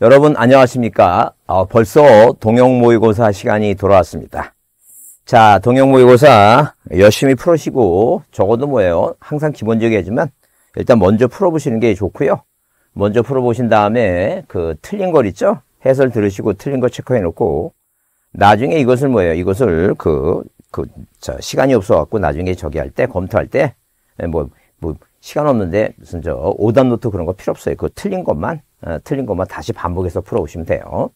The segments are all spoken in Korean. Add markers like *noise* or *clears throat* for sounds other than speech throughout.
여러분 안녕하십니까? 어, 벌써 동영 모의고사 시간이 돌아왔습니다. 자, 동영 모의고사 열심히 풀으시고 적어도 뭐예요? 항상 기본적이지만 일단 먼저 풀어보시는 게 좋고요. 먼저 풀어보신 다음에 그 틀린 걸 있죠? 해설 들으시고 틀린 거 체크해 놓고 나중에 이것을 뭐예요? 이것을 그, 그, 저, 시간이 없어갖고 나중에 저기 할 때, 검토할 때, 예, 뭐, 뭐, 시간 없는데 무슨 저오단 노트 그런 거 필요 없어요. 그 틀린 것만 어, 틀린 것만 다시 반복해서 풀어오시면 돼요.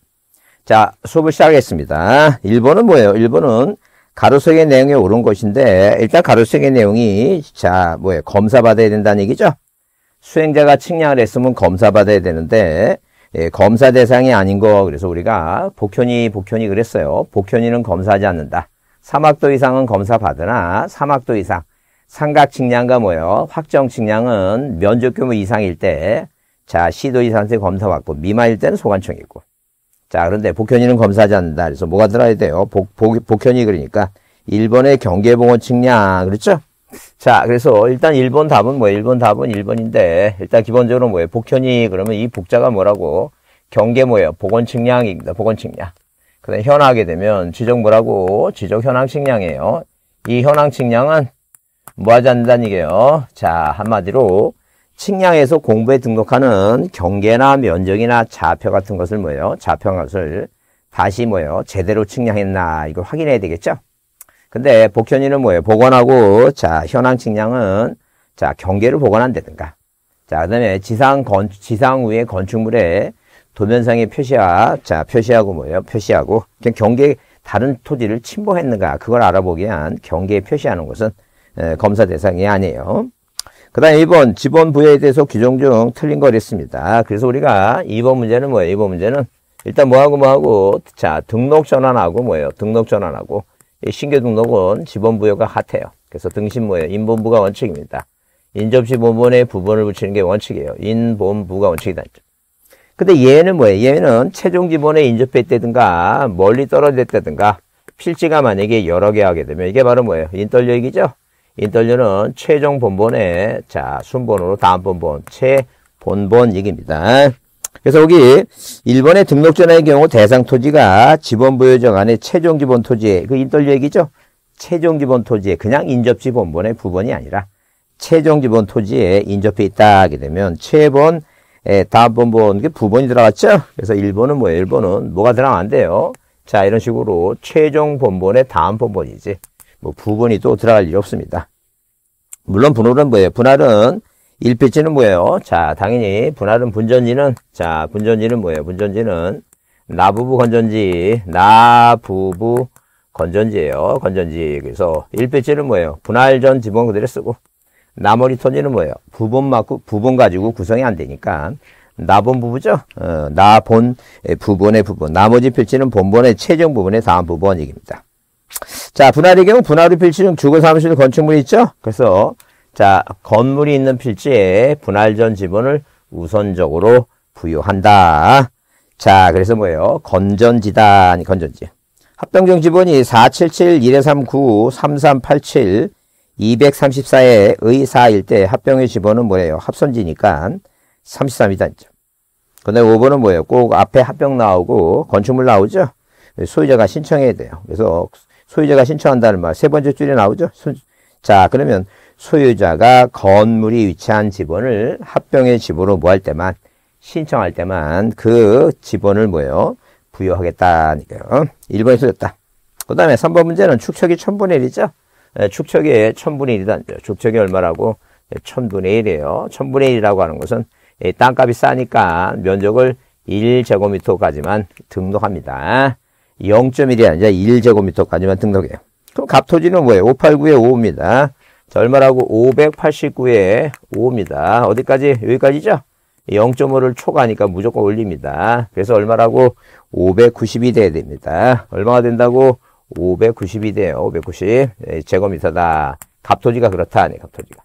자, 수업을 시작하겠습니다. 1번은 뭐예요? 1번은 가로수의 내용에 오른 것인데 일단 가로수의 내용이 자, 뭐예요? 검사 받아야 된다는 얘기죠. 수행자가 측량을 했으면 검사 받아야 되는데 예, 검사 대상이 아닌 거 그래서 우리가 복현이 복현이 그랬어요. 복현이는 검사하지 않는다. 사막도 이상은 검사 받으나 사막도 이상 삼각측량과 뭐요? 확정측량은 면적규모 이상일 때, 자, 시도 이상세 검사받고, 미만일 때는 소관청 있고. 자, 그런데 복현이는 검사하지 않는다. 그래서 뭐가 들어야 돼요? 복, 복, 복현이 그러니까, 일본의 경계봉원 측량, 그렇죠? 자, 그래서 일단 일본 답은 뭐예요? 일본 답은 일본인데, 일단 기본적으로 뭐예요? 복현이, 그러면 이 복자가 뭐라고? 경계 뭐예요? 복원 측량입니다. 복원 측량. 그 다음에 현황하게 되면 지적 뭐라고? 지적 현황 측량이에요. 이 현황 측량은 뭐 하지 않는다니게요 자, 한마디로 측량에서 공부에 등록하는 경계나 면적이나 좌표 같은 것을 뭐예요? 좌표 것을 다시 뭐예요? 제대로 측량했나 이걸 확인해야 되겠죠? 근데 복현이는 뭐예요? 복원하고 자, 현황 측량은 자, 경계를 복원한다든가 자, 그다음에 지상 건 지상 위의 건축물에 도면상의 표시와 자, 표시하고 뭐예요? 표시하고 경계 다른 토지를 침범했는가 그걸 알아보기 위한 경계에 표시하는 것은 검사 대상이 아니에요. 그 다음 2번 지번 부여에 대해서 규정 중 틀린 걸있습니다 그래서 우리가 2번 문제는 뭐예요? 2번 문제는 일단 뭐하고 뭐하고 자 등록 전환하고 뭐예요? 등록 전환하고 신규 등록은 지번 부여가 핫해요. 그래서 등신 뭐예요? 인본부가 원칙입니다. 인접시 본본에 부분을 붙이는 게 원칙이에요. 인본부가 원칙이다. 근데 얘는 뭐예요? 얘는 최종 지본에 인접해있다든가 멀리 떨어졌다든가 필지가 만약에 여러 개 하게 되면 이게 바로 뭐예요? 인떨려익이죠? 인떨려는 최종 본본에자 순번으로 다음 본본 최본본 얘기입니다. 그래서 여기 일본의 등록 전화의 경우 대상 토지가 지번 부여정 안에 최종 기본 토지의 그 인떨려 얘기죠. 최종 기본 토지에 그냥 인접지 본본의 부분이 아니라 최종 기본 토지에 인접해 있다 하게 되면 최본 예, 다음 본본 게부분이 그 들어갔죠. 그래서 일본은 뭐예요? 일본은 뭐가 들어가면 안요자 이런 식으로 최종 본본의 다음 본본이지. 뭐 부분이 또 들어갈 일이 없습니다. 물론 분할은 뭐예요? 분할은 1피치는 뭐예요? 자, 당연히 분할은 분전지는 자, 분전지는 뭐예요? 분전지는 나부부 건전지, 나부부 건전지예요. 건전지. 그래서 1피치는 뭐예요? 분할 전 지분 그대로 쓰고 나머지 톤지는 뭐예요? 부분 맞고 부분 가지고 구성이 안 되니까 나본 부분이죠 어, 나본 부분의 부분. 나머지 필지는 본본의 최종 부분의 다음 부분 이기입니다 자, 분할의 경우 분할의 필지 중 주거 사무실 건축물이 있죠? 그래서 자, 건물이 있는 필지에 분할 전 지분을 우선적으로 부여한다. 자, 그래서 뭐예요? 건전지다. 아니, 건전지. 합병정 지분이 477-1239-3387 2 3 4에 의사일 때 합병의 지분은 뭐예요? 합선지니까 33이다. 근데 5번은 뭐예요? 꼭 앞에 합병 나오고 건축물 나오죠? 소유자가 신청해야 돼요. 그래서 소유자가 신청한다는 말. 세 번째 줄에 나오죠? 자, 그러면 소유자가 건물이 위치한 지번을 합병의 지번으로 뭐 할 때만 신청할 때만 그 지번을 뭐요 부여하겠다니까요. 1번이 소졌다. 그 다음에 3번 문제는 축척이 1000분의 1이죠. 예, 축척이 1000분의 1이다. 예, 축척이 얼마라고? 예, 1000분의 1이에요. 1000분의 1이라고 하는 것은 예, 땅값이 싸니까 면적을 1제곱미터까지만 등록합니다. 0.1이 아니라 1제곱미터까지만 등록해요. 그럼 값토지는 뭐예요? 589에 5입니다. 절마라고 589에 5입니다. 어디까지? 여기까지죠? 0.5를 초과하니까 무조건 올립니다. 그래서 얼마라고? 592 돼야 됩니다. 얼마가 된다고? 592 돼요. 590 예, 제곱미터다. 갑토지가 그렇다. 네, 갑토지가.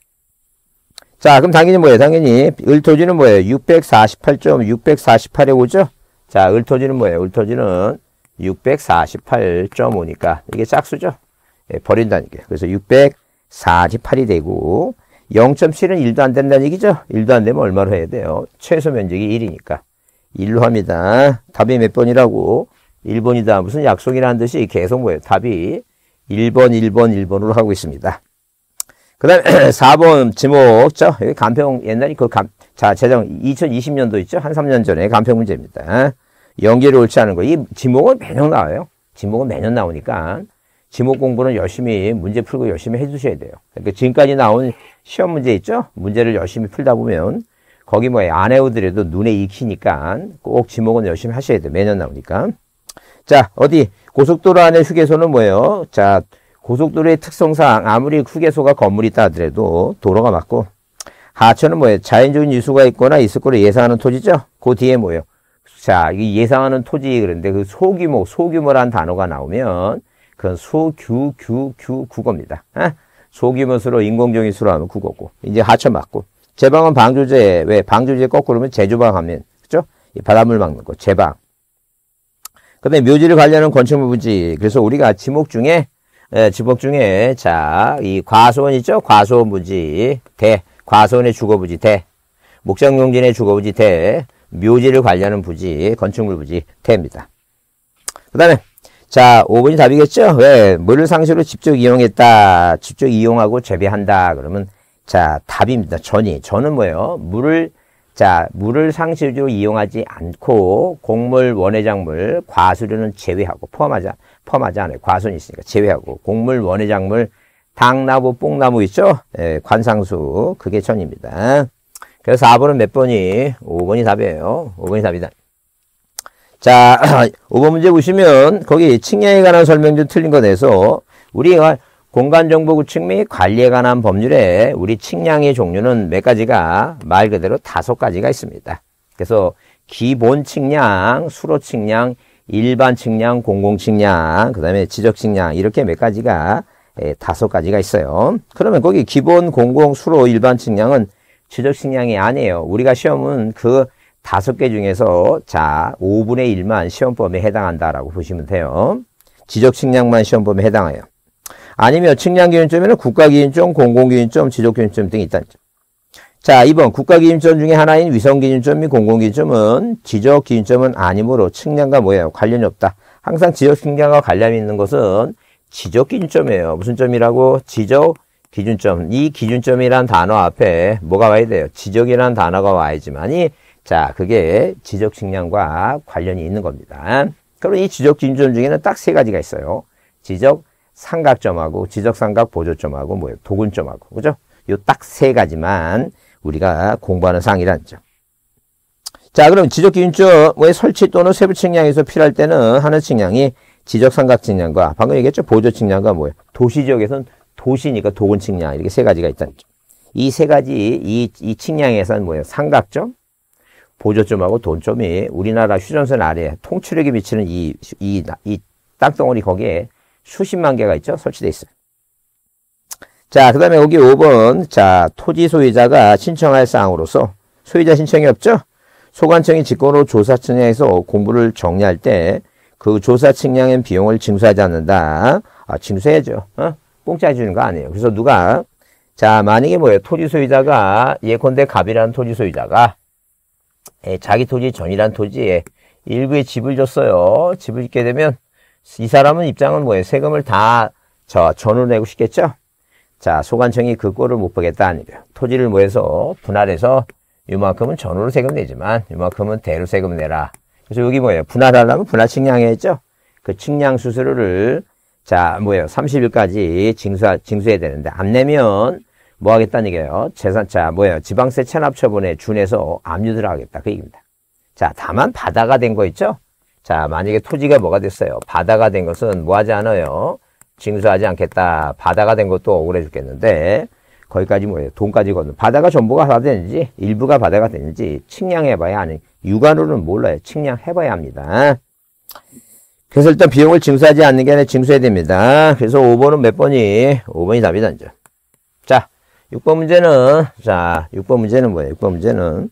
자, 그럼 당연히 뭐예요? 당연히 을토지는 뭐예요? 648.648에 오죠? 자, 을토지는 뭐예요? 을토지는 648.5니까 이게 짝수죠. 예, 버린다는 게. 그래서 648이 되고 0.7은 1도 안 된다는 얘기죠. 1도 안 되면 얼마로 해야 돼요? 최소 면적이 1이니까. 1로 합니다. 답이 몇 번이라고? 1번이다. 무슨 약속이라는 듯이 계속 뭐예요? 답이 1번, 1번, 1번으로 하고 있습니다. 그 다음에 4번 지목. 자, 여기 간평, 옛날에 그 감, 자, 재정 2020년도 있죠? 한 3년 전에 간평 문제입니다. 연결이 옳지 않은 거이 지목은 매년 나와요. 지목은 매년 나오니까 지목 공부는 열심히 문제 풀고 열심히 해주셔야 돼요. 그러니까 지금까지 나온 시험 문제 있죠? 문제를 열심히 풀다 보면 거기 뭐에 안 해오더라도 눈에 익히니까 꼭 지목은 열심히 하셔야 돼요. 매년 나오니까. 자, 어디 고속도로 안에 휴게소는 뭐예요? 자, 고속도로의 특성상 아무리 휴게소가 건물이 있다 하더라도 도로가 맞고 하천은 뭐예요? 자연적인 유수가 있거나 있을 거로 예상하는 토지죠? 그 뒤에 뭐예요? 자, 이 예상하는 토지 그런데 그 소규모, 소규모란 단어가 나오면 그건 소규, 규, 규, 국어입니다. 아? 소규모수로 인공적인 수로 하면 국어고 이제 하천 맞고 제방은 방조제 왜 방조제 거꾸로 하면 제조방 하면 그죠? 바닷물 막는 거 제방. 그다음에 묘지를 관리하는 건축물 부지. 그래서 우리가 지목 중에 예, 지목 중에 자이 과수원 있죠? 과수원 부지 대 과수원의 주거 부지 대 목장용진의 주거 부지 대 묘지를 관리하는 부지, 건축물 부지 태입니다. 그 다음에 자 5번이 답이겠죠? 왜? 물을 상시로 직접 이용했다. 직접 이용하고 재배한다. 그러면 자 답입니다. 전이. 전은 뭐예요? 물을 자 물을 상시로 이용하지 않고 곡물, 원해작물, 과수류는 제외하고 포함하자 포함하지 않아요. 과수는 있으니까 제외하고 곡물, 원해작물, 당나무, 뽕나무 있죠? 예, 관상수 그게 전입니다. 그래서 4번은 몇 번이? 5번이 답이에요. 5번이 답이다. 자, 5번 *clears throat* 문제 보시면 거기 측량에 관한 설명 도 틀린 거 내서 우리가 공간정보구축 및 관리에 관한 법률에 우리 측량의 종류는 몇 가지가 말 그대로 다섯 가지가 있습니다. 그래서 기본 측량, 수로 측량, 일반 측량, 공공 측량, 그 다음에 지적 측량 이렇게 몇 가지가 예, 다섯 가지가 있어요. 그러면 거기 기본, 공공, 수로, 일반 측량은 지적 식량이 아니에요. 우리가 시험은 그 다섯 개 중에서 자 5분의 1만 시험 범위에 해당한다라고 보시면 돼요. 지적 식량만 시험 범위에 해당해요. 아니면 측량 기준점에는 국가 기준점, 공공 기준점, 지적 기준점 등이 있다 점. 자, 2번 국가 기준점 중에 하나인 위성 기준점 및 공공 기준점은 지적 기준점은 아니므로 측량과 뭐예요? 관련이 없다. 항상 지적 측량과 관련이 있는 것은 지적 기준점이에요. 무슨 점이라고? 지적 기준점. 이 기준점이란 단어 앞에 뭐가 와야 돼요? 지적이란 단어가 와야지만이 자, 그게 지적 측량과 관련이 있는 겁니다. 그럼 이 지적 기준점 중에는 딱 세 가지가 있어요. 지적 삼각점하고 지적 삼각 보조점하고 뭐예요? 도근점하고. 그죠? 요 딱 세 가지만 우리가 공부하는 사항이란 점. 자, 그럼 지적 기준점의 설치 또는 세부 측량에서 필요할 때는 하는 측량이 지적 삼각 측량과 방금 얘기했죠? 보조 측량과 뭐예요? 도시 지역에서는 도시니까 도군 측량 이렇게 세 가지가 있다이세 가지 이, 이 측량에서는 뭐예요? 삼각점, 보조점하고 돈점이 우리나라 휴전선 아래 통치력에 미치는 이, 이, 이 땅덩어리 거기에 수십만 개가 있죠? 설치돼 있어요. 자, 그 다음에 여기 5번. 자, 토지 소유자가 신청할 사항으로서 소유자 신청이 없죠? 소관청이 직권으로 조사 측량에서 공부를 정리할 때 그 조사 측량의 비용을 징수하지 않는다. 아, 징수해야죠. 어? 공짜 해주는 거 아니에요. 그래서 누가 자 만약에 뭐예요? 토지 소유자가 예컨대 갑이라는 토지 소유자가 예, 자기 토지 전이라는 토지에 일부의 집을 줬어요. 집을 짓게 되면 이 사람은 입장은 뭐예요? 세금을 다 저 전으로 내고 싶겠죠? 자 소관청이 그 꼴을 못 보겠다 아니에요. 토지를 모여서 분할해서 이만큼은 전으로 세금 내지만 이만큼은 대로 세금 내라. 그래서 여기 뭐예요? 분할하려면 분할 측량했죠? 그 측량 수수료를 자, 뭐예요? 30일까지 징수, 징수해야 되는데, 안 내면 뭐 하겠다는 얘기예요? 재산, 자, 뭐예요? 지방세 체납 처분에 준해서 압류를 하겠다. 그 얘기입니다. 자, 다만 바다가 된 거 있죠? 자, 만약에 토지가 뭐가 됐어요? 바다가 된 것은 뭐 하지 않아요? 징수하지 않겠다. 바다가 된 것도 억울해 죽겠는데, 거기까지 뭐예요? 돈까지 걷는. 바다가 전부가 다 되는지, 일부가 바다가 되는지, 측량해봐야 하는, 육안으로는 몰라요. 측량해봐야 합니다. 그래서 일단 비용을 징수하지 않는 게 아니라 징수해야 됩니다. 그래서 5번은 몇 번이? 5번이 답이다, 이제. 자, 6번 문제는, 자, 6번 문제는 뭐예요? 6번 문제는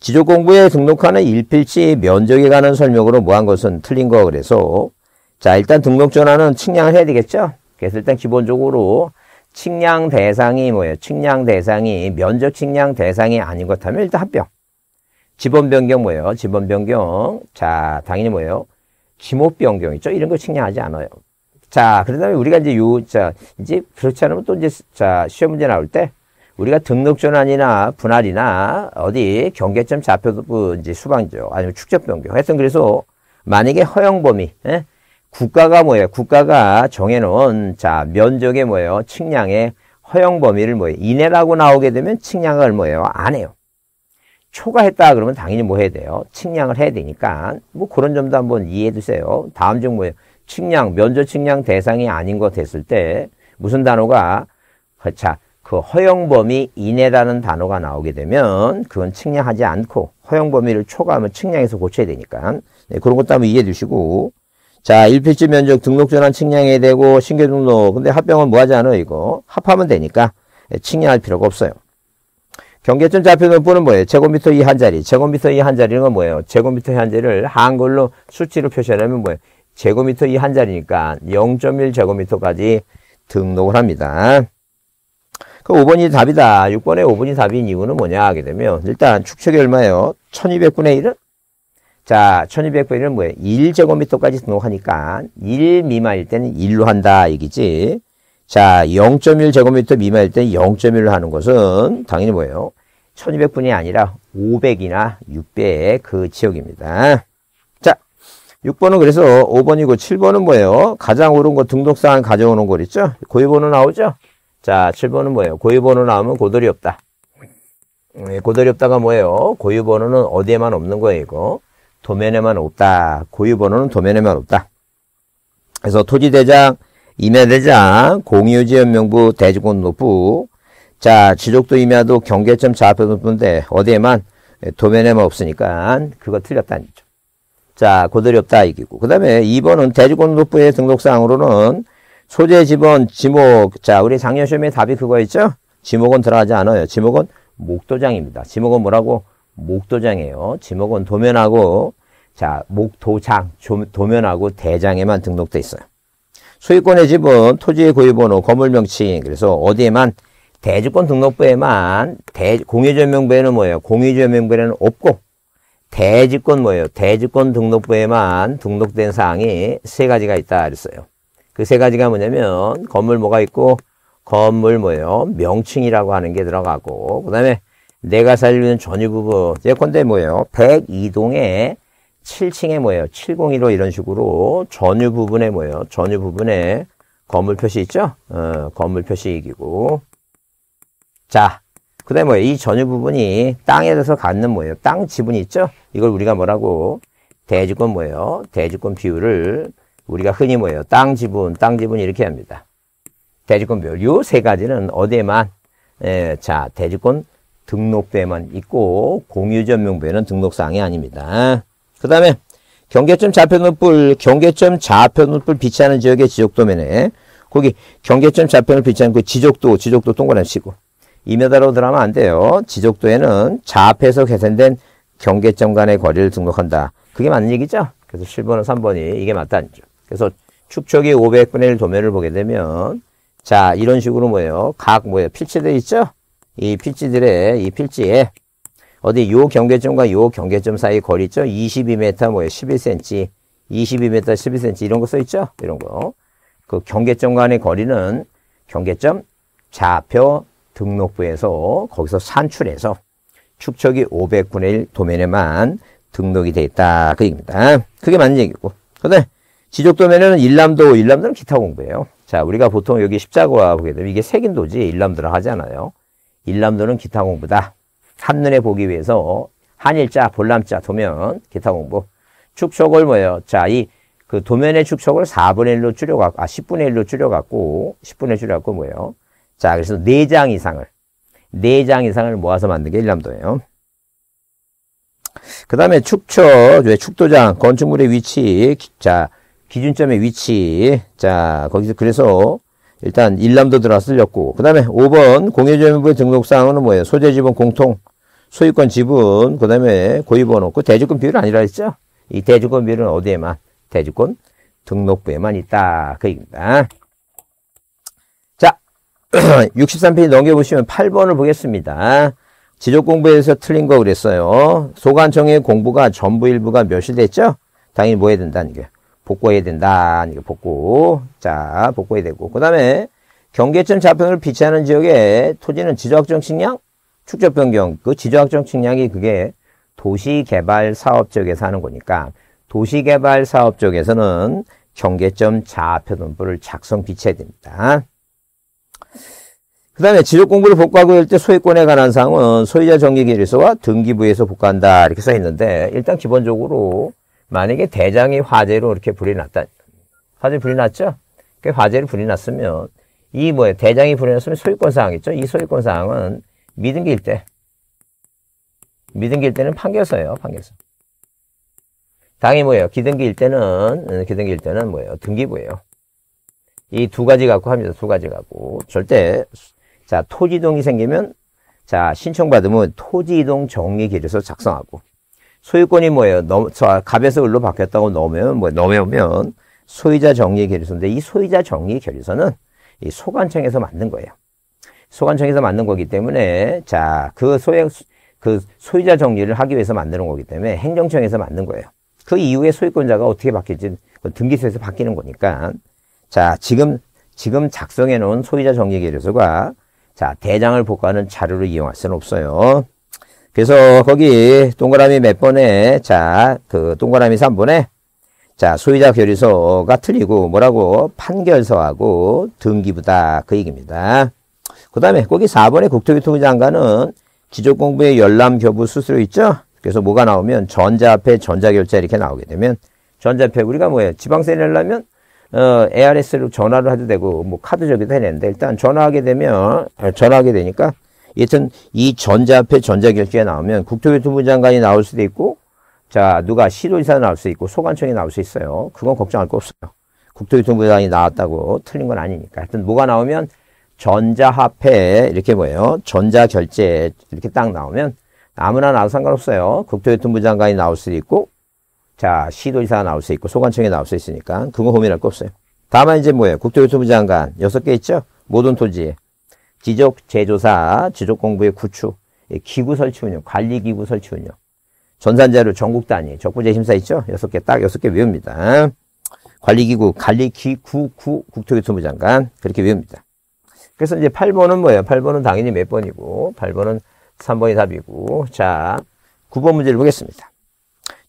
지조공부에 등록하는 일필지 면적에 관한 설명으로 뭐한 것은 틀린 거 그래서 자, 일단 등록 전환은 측량을 해야 되겠죠? 그래서 일단 기본적으로 측량 대상이 뭐예요? 측량 대상이 면적 측량 대상이 아닌 것하면 일단 합병. 지번 변경 뭐예요? 지번 변경. 자, 당연히 뭐예요? 기모병 경 있죠. 이런 걸 측량하지 않아요. 자, 그런 다음에 우리가 이제 요, 자, 이제 그렇지 않으면 또 이제, 자, 시험 문제 나올 때 우리가 등록 전환이나 분할이나 어디 경계점 좌표 이제 수방죠. 아니면 축적 변경. 하여튼 그래서 만약에 허용 범위, 예? 국가가 뭐예요? 국가가 정해놓은 자 면적의 뭐예요? 측량의 허용 범위를 뭐예요? 이내라고 나오게 되면 측량을 뭐예요? 안 해요. 초과했다 그러면 당연히 뭐 해야 돼요? 측량을 해야 되니까 뭐 그런 점도 한번 이해해 주세요. 다음 중 뭐예요? 측량, 면조 측량 대상이 아닌 것 됐을 때 무슨 단어가 그 자, 그 허용 범위 이내라는 단어가 나오게 되면 그건 측량하지 않고 허용 범위를 초과하면 측량해서 고쳐야 되니까 네, 그런 것도 한번 이해해 주시고 자, 일필지 면적 등록 전환 측량해야 되고 신규 등록 근데 합병은 뭐 하지 않아 요 이거 합하면 되니까 네, 측량할 필요가 없어요. 경계점 잡히는 분는 뭐예요? 제곱미터 이 한 자리. 제곱미터 이 한 자리는 뭐예요? 제곱미터 이한 자리를 한글로 수치로 표시하려면 뭐예요? 제곱미터 이 한 자리니까 0.1 제곱미터까지 등록을 합니다. 그 5번이 답이다. 6번에 5번이 답인 이유는 뭐냐 하게 되면 일단 축척이 얼마예요? 1200분의 1은? 자, 1200분의 1은 뭐예요? 1제곱미터까지 등록하니까 1 미만일 때는 1로 한다 얘기지. 자, 0.1제곱미터 미만일 때 0.1로 하는 것은 당연히 뭐예요? 1200분이 아니라 500이나 6 0 0의그 지역입니다. 자, 6번은 그래서 5번이고 7번은 뭐예요? 가장 오른 거 등록사항 가져오는 거 있죠? 고유번호 나오죠? 자, 7번은 뭐예요? 고유번호 나오면 고돌이 없다. 음, 예, 고돌이 없다가 뭐예요? 고유번호는 어디에만 없는 거예요, 도면에만 없다. 고유번호는 도면에만 없다. 그래서 토지대장, 임야대장, 공유지연명부 대지권노부, 자, 지족도 임야도 경계점 좌표도인데 어디에만 도면에만 뭐 없으니까 그거 틀렸다는 거죠. 자, 고들이 없다 이기고. 그 다음에 2번은 대지권도부의 등록사항으로는 소재 지번 지목. 자, 우리 작년 시험에 답이 그거있죠 지목은 들어가지 않아요. 지목은 목도장입니다. 지목은 뭐라고? 목도장이에요. 지목은 도면하고 자, 목도장, 도면하고 대장에만 등록돼 있어요. 소유권의 집은 토지의 고유번호, 건물 명칭, 그래서 어디에만 대주권 등록부에만 대, 공유전명부에는 뭐예요? 공유전명부에는 없고 대주권 뭐예요? 대주권 등록부에만 등록된 사항이 세 가지가 있다 그랬어요. 그 세 가지가 뭐냐면 건물 뭐가 있고 건물 뭐예요? 명칭이라고 하는 게 들어가고 그 다음에 내가 살리는 전유부부 예컨대 뭐예요? 102동에 7층에 뭐예요? 701호 이런 식으로 전유 부분에 뭐예요? 전유 부분에 건물 표시 있죠? 어, 건물 표시이기고 자, 그 다음에 뭐예요? 이 전유 부분이 땅에 대해서 갖는 뭐예요? 땅 지분이 있죠? 이걸 우리가 뭐라고? 대지권 뭐예요? 대지권 비율을 우리가 흔히 뭐예요? 땅 지분, 땅 지분 이렇게 합니다. 대지권 비율. 요세 가지는 어디에만, 예, 자, 대지권 등록부에만 있고 공유전명부에는 등록사항이 아닙니다. 그 다음에 경계점 좌표눈불, 경계점 좌표눈불 비치하는 지역의 지적도면에 거기 경계점 좌표불 비치하는 그 지적도, 지적도 동그라미 치고 2m로 들어가면 안 돼요. 지적도에는 좌앞에서 계산된 경계점 간의 거리를 등록한다. 그게 맞는 얘기죠? 그래서 7번은 3번이 이게 맞다는 거죠. 그래서 축척이 500분의 1 도면을 보게 되면 자 이런 식으로 뭐예요? 각 뭐예요? 필지들 있죠? 이 필지들의 이 필지에 어디 요 경계점과 요 경계점 사이 거리 있죠? 22m 뭐예요? 11cm 22m 11cm 이런 거 써 있죠? 이런 거그 경계점 간의 거리는 경계점 좌표 등록부에서 거기서 산출해서 축적이 500분의 1 도면에만 등록이 돼 있다. 그 얘기입니다. 그게 맞는 얘기고. 근데 지적 도면에는 일람도, 일람도는 기타 공부예요. 자, 우리가 보통 여기 십자가 보게 되면 이게 색인도지 일람도라 하잖아요. 일람도는 기타 공부다. 한눈에 보기 위해서 한일자, 볼람자, 도면, 기타 공부. 축척을 뭐예요? 자, 이 그 도면의 축척을 4분의 1로 줄여갖고, 아, 10분의 1로 줄여갖고, 10분의 1 줄여갖고 뭐예요? 자, 그래서 4장 이상을, 4장 이상을 모아서 만든 게 일람도예요. 그 다음에 축처, 축도장, 건축물의 위치, 자, 기준점의 위치. 자, 거기서 그래서 일단 일람도 들어와 쓸렸고, 그 다음에 5번 공유점유부의 등록사항은 뭐예요? 소재 지분 공통, 소유권 지분, 그 다음에 고유번호 없고, 대주권 비율은 아니라 했죠? 이 대주권 비율은 어디에만? 대주권 등록부에만 있다. 그 얘기입니다. 63페이지 *clears throat* 넘겨보시면 8번을 보겠습니다. 지적 공부에서 틀린 거 그랬어요. 소관청의 공부가 전부 일부가 몇이 됐죠? 당연히 뭐 해야 된다는 게 복구해야 된다이게 복구. 자, 복구해야 되고. 그 다음에 경계점 좌표를 비치하는 지역에 토지는 지적정 측량, 축적 변경. 그 지적정 측량이 그게 도시개발 사업 쪽에서 하는 거니까 도시개발 사업 쪽에서는 경계점 좌표 분포를 작성 비치해야 됩니다. 그 다음에 지적 공부를 복구하고 할때 소유권에 관한 사항은 소유자 정기기리서와 등기부에서 복구한다 이렇게 써 있는데 일단 기본적으로 만약에 대장이 화재로 이렇게 불이 났다 화재 불이 났죠? 그 화재를 불이 났으면 이 뭐예요? 대장이 불이 났으면 소유권 사항 있죠? 이 소유권 사항은 미등기일 때 미등기일 때는 판결서예요 판결서 당이 뭐예요? 기등기일 때는 음, 기등기일 때는 뭐예요? 등기부예요. 이 두 가지 갖고 합니다. 두 가지 갖고 절대 자, 토지 이동이 생기면 자, 신청받으면 토지 이동 정리 계획서 작성하고 소유권이 뭐예요? 넘, 자, 갑에서 을로 바뀌었다고 넣으면 뭐넘어면 소유자 정리 계획서인데 이 소유자 정리 계획서는 이 소관청에서 만든 거예요. 소관청에서 만든 거기 때문에 자, 그 소유 그 소유자 정리를 하기 위해서 만드는 거기 때문에 행정청에서 만든 거예요. 그 이후에 소유권자가 어떻게 바뀔지 등기소에서 바뀌는 거니까 자, 지금 지금 작성해 놓은 소유자 정리 계획서가 자, 대장을 복구하는 자료를 이용할 수는 없어요. 그래서 거기 동그라미 몇 번에 자, 그 동그라미 3번에 자, 소유자 결의서가 틀리고 뭐라고 판결서하고 등기부다 그 얘기입니다. 그 다음에 거기 4번에 국토교통부 장관은 지적공부의 열람 교부 수수료 있죠? 그래서 뭐가 나오면 전자 앞에 전자결제 이렇게 나오게 되면 전자 앞에 우리가 뭐예요? 지방세 내려면 어, ARS로 전화를 해도 되고 뭐 카드 저기도 해는데 일단 전화하게 되면 어, 전화하게 되니까 여튼 이 전자화폐 전자결제에 나오면 국토교통부 장관이 나올 수도 있고 자 누가 시도지사 나올 수 있고 소관청이 나올 수 있어요. 그건 걱정할 거 없어요. 국토교통부 장관이 나왔다고 틀린 건 아니니까. 하여튼 뭐가 나오면 전자화폐 이렇게 뭐예요? 전자결제 이렇게 딱 나오면 아무나 나도 상관없어요. 국토교통부 장관이 나올 수도 있고 자, 시도지사 가 나올 수 있고 소관청에 나올 수 있으니까 그거 고민할 거 없어요. 다만 이제 뭐예요? 국토교통부 장관 여섯 개 있죠? 모든 토지 지적 제조사 지적 공부의 구축, 예, 기구 설치 운영, 관리 기구 설치 운영. 전산자료 전국 단위, 적부재 심사 있죠? 여섯 개 딱 여섯 개 외웁니다. 관리기구, 관리기구, 구, 국토교통부 장관. 그렇게 외웁니다. 그래서 이제 8번은 뭐예요? 8번은 당연히 몇 번이고, 8번은 3번이 답이고, 자, 9번 문제를 보겠습니다.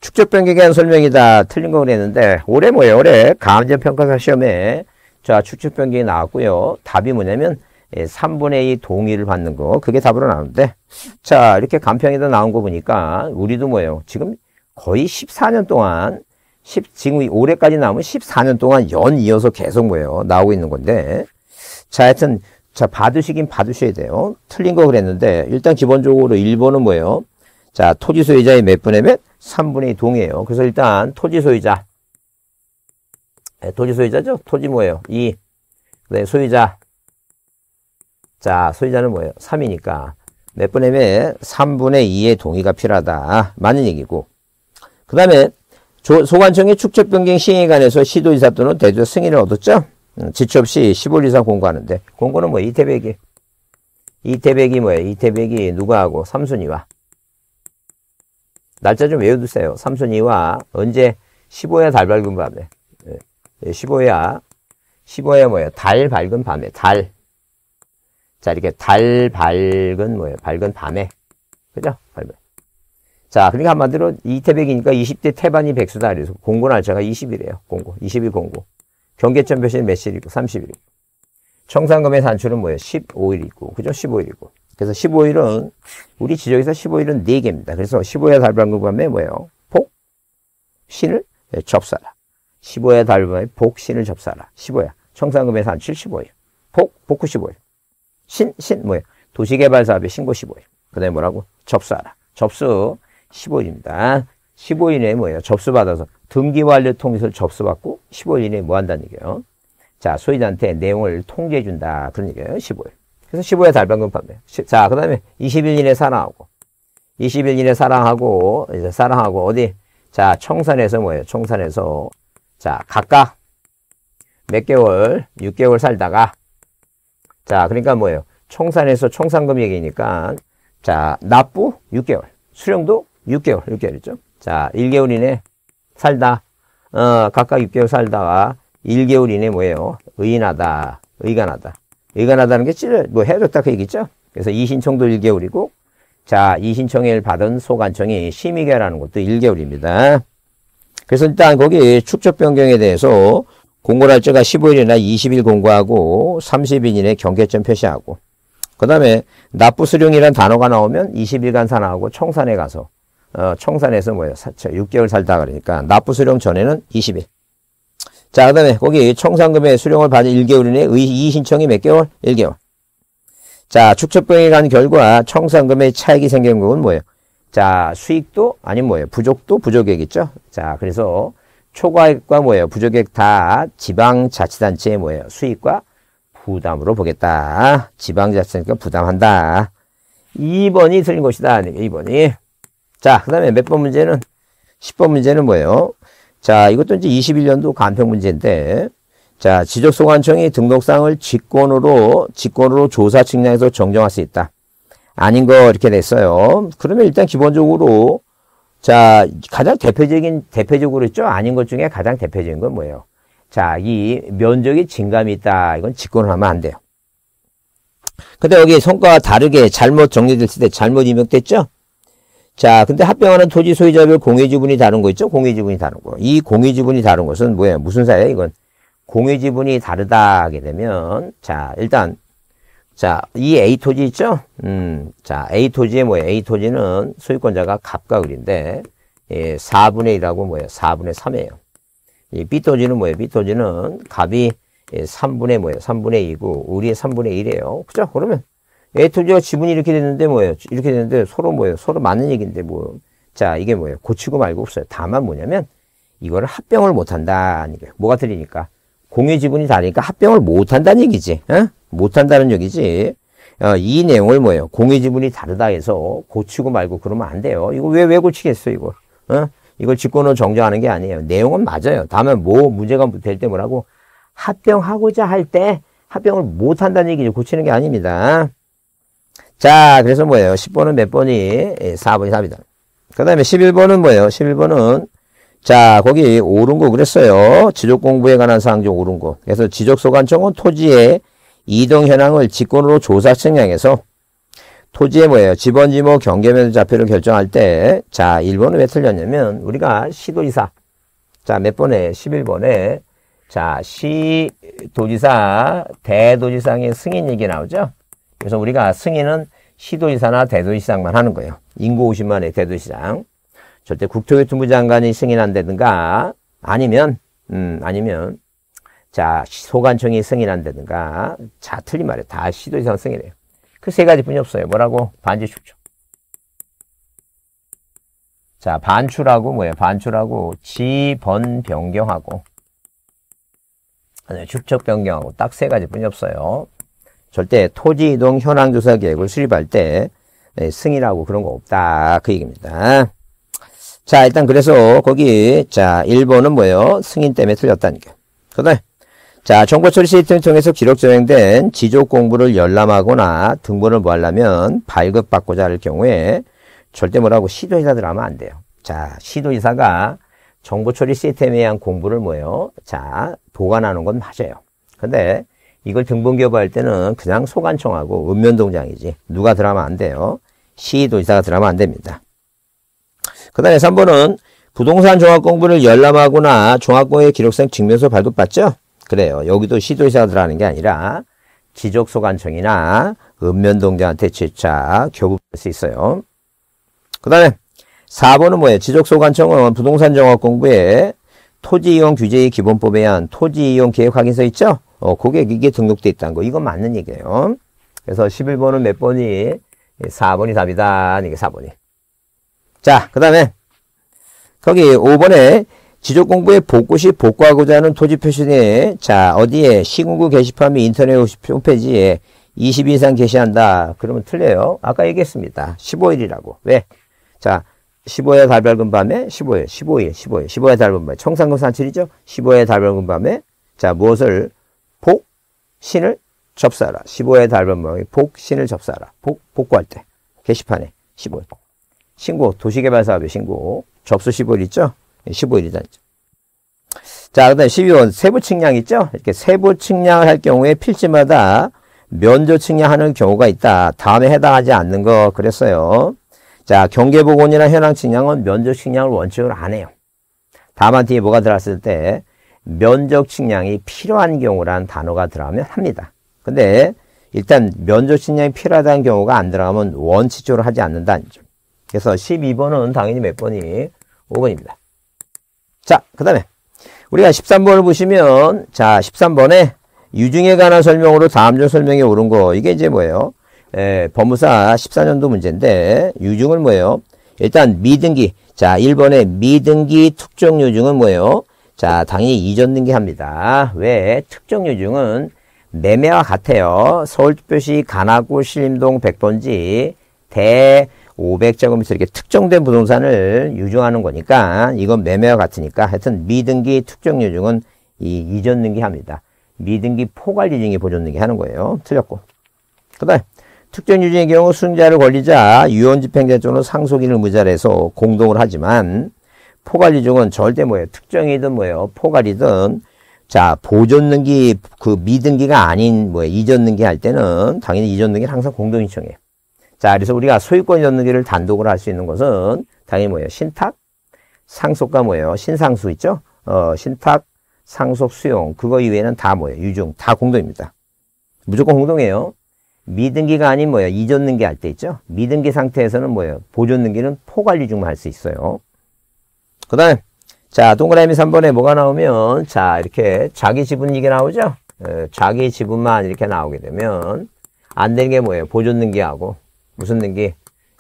축적 변경에 대한 설명이다. 틀린 거 그랬는데 올해 뭐예요? 올해 감정평가사 시험에 자 축적 변경이 나왔고요. 답이 뭐냐면 3분의 예, 2 동의를 받는 거 그게 답으로 나오는데 자 이렇게 간평에다 나온 거 보니까 우리도 뭐예요? 지금 거의 14년 동안 10, 지금 올해까지 나오면 14년 동안 연 이어서 계속 뭐예요? 나오고 있는 건데 자 하여튼 자 받으시긴 받으셔야 돼요. 틀린 거 그랬는데 일단 기본적으로 1번은 뭐예요? 자, 토지 소유자의 몇 분의 몇? 3분의 2 동이에요. 그래서 일단 토지 소유자. 네, 토지 소유자죠? 토지 뭐예요? 2. 네, 소유자. 자, 소유자는 뭐예요? 3이니까 몇 분의 몇? 3분의 2의 동의가 필요하다. 맞는 얘기고. 그 다음에 소관청의 축적 변경 시행에 관해서 시도이사 또는 대주 승인을 얻었죠? 음, 지체 없이 15일 이상 공고하는데 공고는 뭐 이태백이 이태백이 뭐예요? 이태백이 누가하고 삼순이와 날짜 좀 외워두세요. 삼순이와 언제 15야 달 밝은 밤에 15야 예, 예, 15야 뭐예요? 달 밝은 밤에 달. 자 이렇게 달 밝은 뭐예요? 밝은 밤에 그죠? 밝은. 자 그러니까 한마디로 이태백이니까 20대 태반이 백수다 그래서 공고 날짜가 2 0이에요 공고 20일 공고. 경계점 표시는 며칠이고 30일이고. 청산금의 산출은 뭐예요? 15일이고 그죠? 15일이고. 그래서 15일은 우리 지적에서 15일은 4개입니다. 그래서 15회 달방급함에 뭐예요? 복, 신을 접사라. 15회 달방에 복, 신을 접사라. 15야. 청산금에서 한 75일. 복, 복구 15일. 신, 신 뭐예요? 도시개발 사업의 신고 15일. 그 다음에 뭐라고? 접사라 접수 15일입니다. 15일 내에 뭐예요? 접수받아서 등기 완료 통지서를 접수받고 15일 내에 뭐 한다는 얘기예요? 자, 소유자한테 내용을 통제해준다. 그런 얘기예요. 15일. 그래서 1 5에달변금 판매. 자, 그 다음에 2 1년에 사랑하고. 2 1년에 사랑하고, 이제 사랑하고, 어디? 자, 총선에서 뭐예요? 총선에서 자, 각각 몇 개월, 6개월 살다가. 자, 그러니까 뭐예요? 총산에서총산금 얘기니까. 자, 납부 6개월. 수령도 6개월, 6개월이죠. 자, 1개월 이내 살다. 어, 각각 6개월 살다가 1개월 이내 뭐예요? 의인하다. 의간하다. 일가하다는게 찔러, 뭐헤어다그 얘기죠. 그래서 이 신청도 1개월이고, 자, 이신청일 받은 소관청이 심의결하는 것도 1개월입니다. 그래서 일단 거기 축적 변경에 대해서 공고날짜가 15일이나 20일 공고하고 30일 이내 경계점 표시하고 그 다음에 납부 수령이라는 단어가 나오면 20일간 산하고 청산에 가서 어, 청산에서 뭐예요? 6개월 살다 그러니까 납부 수령 전에는 20일 자, 그 다음에 거기 청산금의 수령을 받은 1개월이내 이의신청이 몇 개월? 1개월. 자, 축척병에 간 결과 청산금의 차익이 생긴 건 뭐예요? 자, 수익도 아니 뭐예요? 부족도 부족액이죠. 자, 그래서 초과액과 뭐예요? 부족액 다 지방자치단체의 뭐예요? 수익과 부담으로 보겠다. 지방자치단체가 부담한다. 2번이 틀린 것이다. 2번이. 자, 그 다음에 몇 번 문제는? 10번 문제는 뭐예요? 자, 이것도 이제 21년도 간평 문제인데, 자, 지적소관청이 등록상을 직권으로, 직권으로 조사 측량에서 정정할 수 있다. 아닌 거 이렇게 됐어요 그러면 일단 기본적으로, 자, 가장 대표적인, 대표적으로 있죠? 아닌 것 중에 가장 대표적인 건 뭐예요? 자, 이 면적이 증감이 있다. 이건 직권을 하면 안 돼요. 근데 여기 성과 다르게 잘못 정리됐을 때 잘못 입력됐죠? 자, 근데 합병하는 토지 소유자별 공유지분이 다른 거 있죠? 공유지분이 다른 거. 이 공유지분이 다른 것은 뭐예요? 무슨 사이야, 이건? 공유지분이 다르다 하게 되면, 자, 일단, 자, 이 A 토지 있죠? 음, 자, A 토지에 뭐예요? A 토지는 소유권자가 갑과 을인데, 예, 4분의 1하고 뭐예요? 4분의 3이에요. 이 B 토지는 뭐예요? B 토지는 갑이 예, 3분의 뭐예요? 3분의 2고, 을이 3분의 1이에요. 그죠? 그러면, 애이토지와 지분이 이렇게 됐는데 뭐예요? 이렇게 됐는데 서로 뭐예요? 서로 맞는 얘기인데 뭐. 자, 이게 뭐예요? 고치고 말고 없어요. 다만 뭐냐면, 이거를 합병을 못한다는 얘요 뭐가 틀리니까? 공유 지분이 다르니까 합병을 못한다는 얘기지. 어? 못한다는 얘기지. 어, 이 내용을 뭐예요? 공유 지분이 다르다 해서 고치고 말고 그러면 안 돼요. 이거 왜, 왜 고치겠어, 이걸? 어? 이걸 직권으로 정정하는 게 아니에요. 내용은 맞아요. 다만 뭐 문제가 될 때 뭐라고? 합병하고자 할 때 합병을 못한다는 얘기죠. 고치는 게 아닙니다. 자, 그래서 뭐예요? 10번은 몇 번이? 4번이 예, 4입니다. 그 다음에 11번은 뭐예요? 11번은 자, 거기 오른 거 그랬어요. 지적 공부에 관한 사항 중 오른 거. 그래서 지적 소관청은 토지의 이동 현황을 직권으로 조사 측량해서 토지의 뭐예요? 지번 지모 경계면 좌표를 결정할 때 자, 1번은 왜 틀렸냐면 우리가 시도지사 자, 몇 번에 11번에 자, 시도지사 대도지상의 승인 얘기 나오죠? 그래서 우리가 승인은 시도지사나 대도시장만 하는 거예요. 인구 50만의 대도시장. 절대 국토교통부 장관이 승인한다든가 아니면 음 아니면 자 소관청이 승인한다든가 자 틀린 말이에요. 다 시도지사 승인해요. 그 세 가지뿐이 없어요. 뭐라고? 반지 축적. 자 반출하고 뭐예요? 반출하고 지번 변경하고 축적 변경하고 딱 세 가지뿐이 없어요. 절대 토지 이동 현황 조사 계획을 수립할 때 예, 승인하고 그런 거 없다. 그 얘기입니다. 자, 일단 그래서 거기 자, 1번은 뭐예요? 승인 때문에 틀렸다는게 그다음 에 자, 정보 처리 시스템을 통해서 기록 저행된 지적 공부를 열람하거나 등본을 뭐하려면 발급받고자 할 경우에 절대 뭐라고 시도이사들 하면 안 돼요. 자, 시도이사가 정보 처리 시스템에 대한 공부를 뭐예요? 자, 보관하는 건 맞아요. 근데 이걸 등본기업할 때는 그냥 소관청하고 읍면동장이지 누가 들어가면 안 돼요. 시도지사가 들어가면 안 됩니다. 그 다음에 3번은 부동산 종합공부를 열람하거나 종합공의 기록상 증명서 발급받죠? 그래요. 여기도 시도지사가 들어가는 게 아니라 지적소관청이나 읍면동장한테 제차 교부할 수 있어요. 그 다음에 4번은 뭐예요? 지적소관청은 부동산 종합공부에 토지이용 규제의 기본법에 의한 토지이용 계획 확인서 있죠? 어, 고객이게 등록돼 있다는 거. 이건 맞는 얘기예요. 그래서 11번은 몇 번이? 4번이 예, 답이다. 이게 4번이. 자, 그 다음에 거기 5번에 지적공부의 복구시 복구하고자 하는 토지 표시에 자 어디에 시군구 게시판 및 인터넷 홈페이지에 2 0 이상 게시한다. 그러면 틀려요. 아까 얘기했습니다. 15일이라고. 왜? 자 15회 달밝은 밤에 15일, 15일, 15일, 15회 달밝은 밤에 청산금 산칠이죠. 15회 달밝은 밤에 자 무엇을 신을 접사하라. 15의 닮은 모양이 복, 신을 접사하라. 복, 복구할 때. 게시판에 15일. 신고, 도시개발사업의 신고. 접수 15일 있죠? 15일이다. 예, 자, 그 다음 12번, 세부 측량 있죠? 이렇게 세부 측량을 할 경우에 필지마다 면조 측량하는 경우가 있다. 다음에 해당하지 않는 거 그랬어요. 자, 경계복원이나 현황 측량은 면조 측량을 원칙으로 안 해요. 다만 뒤에 뭐가 들어왔을때 면적 측량이 필요한 경우라는 단어가 들어가면 합니다. 근데 일단 면적 측량이 필요하다는 경우가 안 들어가면 원칙적으로 하지 않는다는 점. 그래서 12번은 당연히 몇 번이? 5번입니다. 자, 그 다음에 우리가 13번을 보시면 자, 13번에 유증에 관한 설명으로 다음 절 설명에 오른 거 이게 이제 뭐예요? 에, 법무사 14년도 문제인데 유증을 뭐예요? 일단 미등기 자 1번에 미등기 특정 유증은 뭐예요? 자, 당연히 이전 등기합니다. 왜? 특정 유증은 매매와 같아요. 서울특별시 가나구 신림동 100번지 대 500제곱미터 이렇게 특정된 부동산을 유증하는 거니까 이건 매매와 같으니까 하여튼 미등기 특정 유증은 이 이전 등기합니다. 미등기 포괄 유증이 보존 등기하는 거예요. 틀렸고. 그 다음 특정 유증의 경우 순자를 권리자 유언집행자 쪽는 상속인을 무자를 해서 공동을 하지만 포괄리 중은 절대 뭐예요? 특정이든 뭐예요? 포괄이든 자 보존 능기그 미등기가 아닌 뭐예요? 이전 능기할 때는 당연히 이전 능기를 항상 공동 신청해요. 자 그래서 우리가 소유권 이전 등기를 단독으로 할 수 있는 것은 당연히 뭐예요? 신탁, 상속과 뭐예요? 신상수 있죠? 어 신탁, 상속, 수용 그거 이외에는 다 뭐예요? 유중 다 공동입니다. 무조건 공동이에요. 미등기가 아닌 뭐예요? 이전 등기 할 때 있죠? 미등기 상태에서는 뭐예요? 보존 등기는 포괄 유중만 할 수 있어요. 그 다음, 에 자, 동그라미 3번에 뭐가 나오면, 자, 이렇게 자기 지분 이게 나오죠? 에, 예, 자기 지분만 이렇게 나오게 되면, 안 되는 게 뭐예요? 보존 등기하고, 무슨 등기?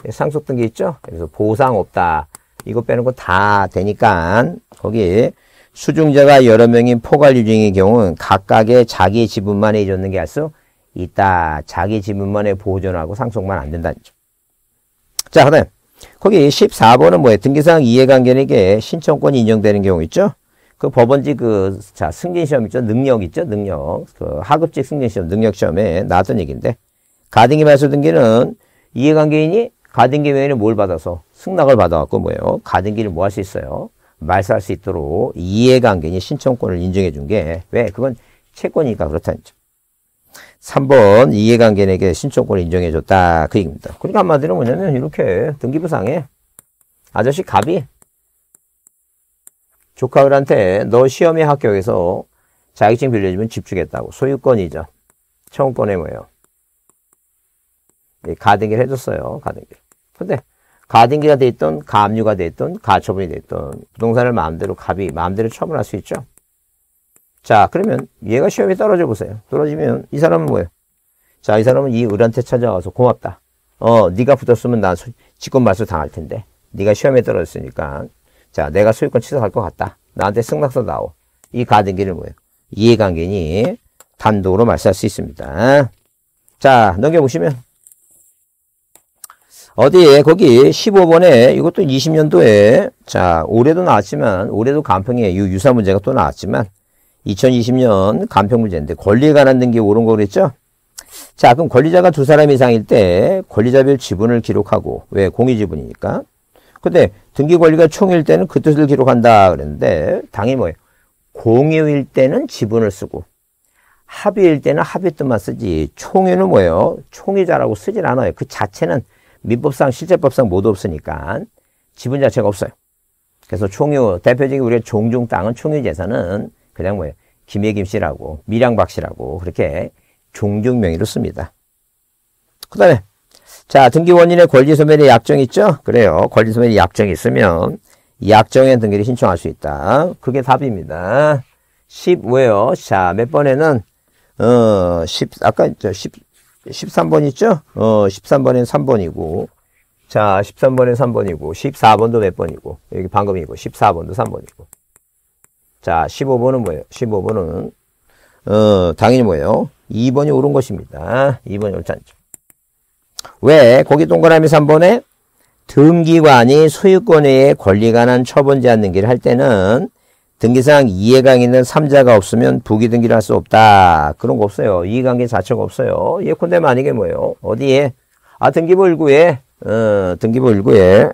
예, 상속 등기 있죠? 그래서 보상 없다. 이거 빼는 거 다 되니까, 거기, 수중자가 여러 명인 포괄 유증의 경우는 각각의 자기 지분만 해줬는 게 할 수 있다. 자기 지분만에 보존하고 상속만 안 된다는 점. 자, 그 다음. 거기 14번은 뭐예요? 등기사항 이해관계에게 신청권이 인정되는 경우 있죠? 그 법원지 그, 자, 승진시험 있죠? 능력 있죠? 능력. 그 하급직 승진시험, 능력시험에 나왔던 얘기인데. 가등기 말소 등기는 이해관계인이 가등기 외에는 뭘 받아서? 승낙을 받아갖고 뭐예요? 가등기를 뭐 할 수 있어요? 말소할 수 있도록 이해관계인이 신청권을 인정해 준 게, 왜? 그건 채권이니까 그렇다는 거죠. 3번 이해관계인에게 신청권을 인정해줬다. 그 얘기입니다. 그러니까 한마디로 뭐냐면 이렇게 등기부상에 아저씨 갑이 조카들한테 너 시험에 합격해서 자격증 빌려주면 집 주겠다고 소유권 이전 청구권에 뭐예요? 예, 가등기를 해줬어요. 가등기. 근데 가등기가 돼 있던 가압류가 돼 있던 가처분이 돼 있던 부동산을 마음대로 갑이 마음대로 처분할 수 있죠. 자, 그러면 얘가 시험에 떨어져 보세요. 떨어지면 이 사람은 뭐예요? 자, 이 사람은 이 을한테 찾아와서 고맙다. 어, 네가 붙었으면 난 직권 말소 당할 텐데. 네가 시험에 떨어졌으니까 자, 내가 소유권 취득할것 같다. 나한테 승낙서 나오. 이 가등기를 뭐예요? 이해관계니 단독으로 말소할 수 있습니다. 자, 넘겨보시면 어디에 거기 15번에 이것도 20년도에 자 올해도 나왔지만 올해도 간평에 유사 문제가 또 나왔지만 2020년 간평 문제인데 권리에 관한 등기 오른 거 그랬죠? 자 그럼 권리자가 두 사람 이상일 때 권리자별 지분을 기록하고 왜 공유지분이니까 근데 등기 권리가 총일 때는 그 뜻을 기록한다 그랬는데 당이 뭐예요? 공유일 때는 지분을 쓰고 합의일 때는 합의 뜻만 쓰지 총유는 뭐예요? 총의자라고 쓰질 않아요. 그 자체는 민법상 실제법상 모두 없으니까 지분 자체가 없어요. 그래서 총유 대표적인 우리가 종중 땅은 총유재산은 그냥 뭐예요. 김혜김 씨라고 미량박 씨라고 그렇게 종족 명의로 씁니다. 그 다음에 자 등기원인의 권리소멸의 약정이 있죠? 그래요. 권리소멸의 약정이 있으면 약정의 등기를 신청할 수 있다. 그게 답입니다. 10 왜요? 자 몇 번에는 어 10, 아까 저 10, 13번 있죠? 어 13번엔 3번이고 자 13번엔 3번이고 14번도 몇 번이고 여기 방금이고 14번도 3번이고 자, 15번은 뭐예요? 15번은, 어, 당연히 뭐예요? 2번이 옳은 것입니다. 2번이 옳지 않죠. 왜? 거기 동그라미 3번에 등기관이 소유권의 권리 관한 처분제 않는기를 할 때는 등기상 이해관계 있는 3자가 없으면 부기등기를 할 수 없다. 그런 거 없어요. 이해관계 자체가 없어요. 예컨대 만약에 뭐예요? 어디에? 아, 등기부 1구에, 어, 등기부 1구에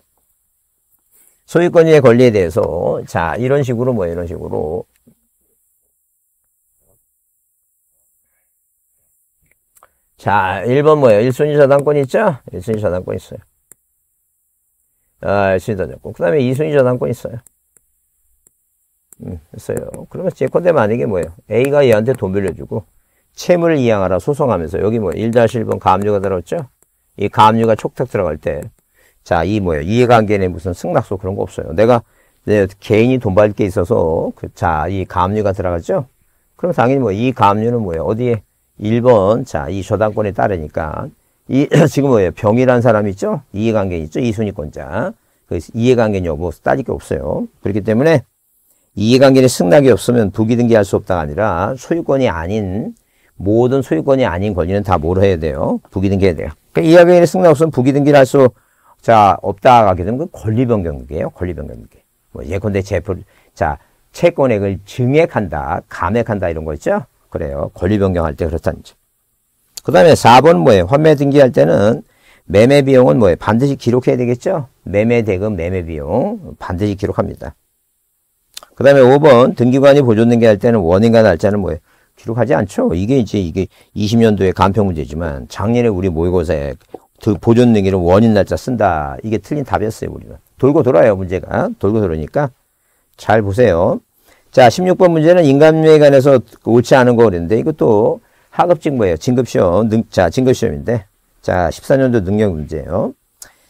소유권자의 권리에 대해서 자 이런 식으로 뭐 이런 식으로 자 1번 뭐예요? 1순위 저당권 있죠? 1순위 저당권 있어요. 아, 1순위 저당권. 그 다음에 2순위 저당권 있어요. 음, 있어요. 그러면 제컨대 만약에 뭐예요? A가 얘한테 돈 빌려주고 채무를 이양하라 소송하면서 여기 뭐예요? 1-1번 감압류가들어왔죠이감압류가 촉탁 들어갈 때 자, 이 뭐예요? 이해관계는 무슨 승낙소 그런 거 없어요. 내가 내 개인이 돈 받을 게 있어서 그, 자, 이 가압류가 들어가죠? 그럼 당연히 뭐이 가압류는 뭐예요? 어디에? 1번. 자, 이 저당권에 따르니까 이 *clears throat* 지금 뭐예요? 병이라는 사람 있죠? 이해관계 있죠? 이 순위권자. 그래서 이해관계는 여부 따질 게 없어요. 그렇기 때문에 이해관계는 승낙이 없으면 부기등기할 수 없다가 아니라 소유권이 아닌 모든 소유권이 아닌 권리는 다 뭐로 해야 돼요? 부기등기해야 돼요. 그러니까 이해관계는 승낙 없으면 부기등기를 할수 자, 없다 하게 되면 권리변경이에요. 권리변경계. 뭐 예컨대 제풀, 자, 채권액을 증액한다, 감액한다 이런 거 있죠? 그래요. 권리변경할 때 그렇다는 거죠. 그 다음에 4번 뭐예요? 환매 등기할 때는 매매 비용은 뭐예요? 반드시 기록해야 되겠죠? 매매 대금, 매매 비용 반드시 기록합니다. 그 다음에 5번 등기관이 보존등기 할 때는 원인과 날짜는 뭐예요? 기록하지 않죠. 이게 이제 이게 20년도에 간평 문제지만 작년에 우리 모의고사에 그 보존 능기를 원인 날짜 쓴다. 이게 틀린 답이었어요, 우리는. 돌고 돌아요, 문제가. 돌고 돌으니까. 잘 보세요. 자, 16번 문제는 인간명에 관해서 옳지 않은 거 그랬는데, 이것도 하급직 뭐예요? 진급시험, 능, 자, 진급시험인데. 자, 14년도 능력 문제예요.